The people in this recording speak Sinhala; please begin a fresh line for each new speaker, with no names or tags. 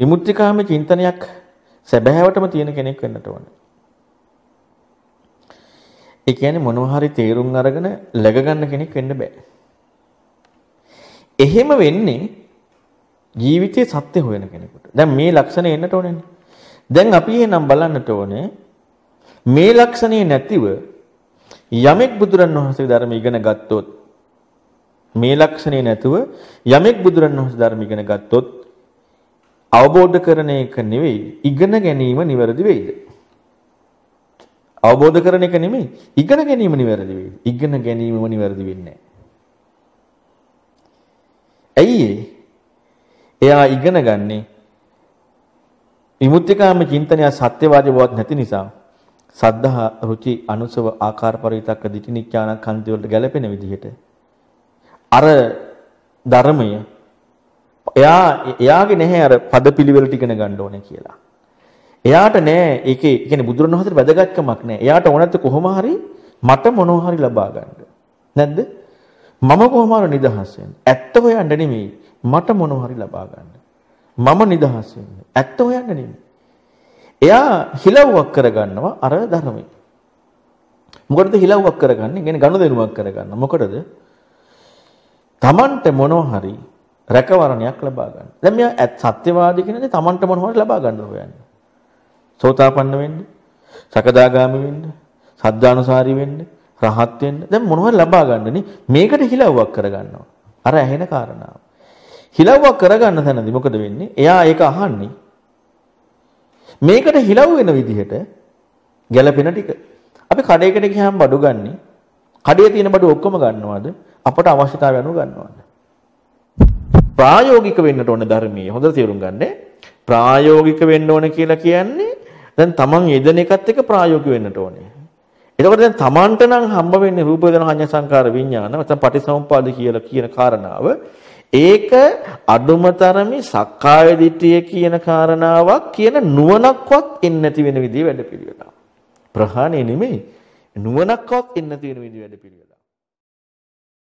විමුක්තිකාම චින්තනයක් සැබෑවටම තියෙන කෙනෙක් වෙන්නට ඕන. ඒ කියන්නේ මොනවා හරි තේරුම් අරගෙන läග ගන්න කෙනෙක් වෙන්න බෑ. එහෙම වෙන්නේ ජීවිතයේ සත්‍ය හොයන කෙනෙකුට. දැන් මේ ලක්ෂණ එන්නට ඕනේනේ. දැන් අපි එහෙනම් බලන්නට ඕනේ මේ ලක්ෂණේ නැතිව යමෙක් බුදුරන් වහන්සේ ධර්ම ඉගෙන ගත්තොත් මේ ලක්ෂණේ නැතුව යමෙක් බුදුරන් වහන්සේ ධර්ම ඉගෙන ගත්තොත් අවබෝධ කරන එක නෙවෙයි ඉගෙන ගැනීම නිවැරදි වෙයිද අවබෝධ කරන එක නෙමෙයි ඉගෙන ගැනීම නිවැරදි වෙයි ඉගෙන ගැනීමම නිවැරදි වෙන්නේ ඇයි එයා ඉගෙන ගන්නේ විමුක්තිකාම චින්තනය සත්‍යවාදී බවක් නැති නිසා සද්ධා රුචි අනුසව ආකාර පරිවිතක්ක දිටිනිඥාන කන්ති වලට ගැලපෙන විදිහට අර ධර්මය එයා එයාගේ නැහැ අර පදපිලිවෙල ටිකන ගන්න ඕනේ කියලා. එයාට නෑ ඒකේ කියන්නේ බුදුරණවහන්සේට වැදගත්කමක් නෑ. එයාට ඕනත් කොහොම හරි මට මොනවා හරි ලබා ගන්න. නැද්ද? මම කොහොම හරි නිදහස් වෙන්න. ඇත්ත හොයන්න නෙමෙයි. මට මොනවා හරි ලබා ගන්න. මම නිදහස් වෙන්න. ඇත්ත හොයන්න නෙමෙයි. එයා හිලව්වක් කරගන්නවා අර ධර්මයේ. මොකටද හිලව්වක් කරගන්නේ? කියන්නේ ගනුදෙනුවක් කරගන්න. මොකටද? තමන්ට මොනවා හරි රැකවරණයක් ලබා ගන්න. දැන් මෙයා සත්‍යවාදී කියන්නේ තමන්ට මොන හොර ලබා ගන්නද හොයන්නේ. සෝතාපන්න වෙන්න, සකදාගාමි වෙන්න, සද්ධානුසාරී වෙන්න, රහත් වෙන්න. දැන් මොන හොර ලබා ගන්නනේ මේකට හිලව්වක් කරගන්නවා. අර ඇහෙන කාරණාව. හිලව්වක් කරගන්න තැනදී මොකද වෙන්නේ? එයා ඒක අහන්නේ. මේකට හිලව් වෙන විදිහට ගැළපෙන ටික. අපි කඩේකට ගියාම බඩු ගන්නේ. කඩේ තියෙන බඩු ඔක්කොම ගන්නවද? අපට අවශ්‍යතාවය අනුව ගන්නවද? ප්‍රායෝගික වෙන්නට ඕන ධර්මයේ. හොඳට තේරුම් ගන්න. ප්‍රායෝගික වෙන්න ඕන කියලා කියන්නේ දැන් තමන් යෙදෙන එකත් එක්ක ප්‍රායෝගික වෙන්නට ඕනේ. එතකොට දැන් තමන්ට නම් හම්බ වෙන්නේ රූප වේදනා සංඥා සංකාර විඥාන නැත්නම් පටිසමුප්පාද කියලා කියන කාරණාව ඒක අඩුම තරමේ සක්කාය දිට්ඨිය කියන කාරණාවක් කියන නුවණක්වත් එන්නේ නැති වෙන විදිහ වැඩ පිළිවෙලා. ප්‍රහාණය නෙමෙයි නුවණක්වත් එන්නේ නැති වෙන විදිහ වැඩ පිළිවෙලා.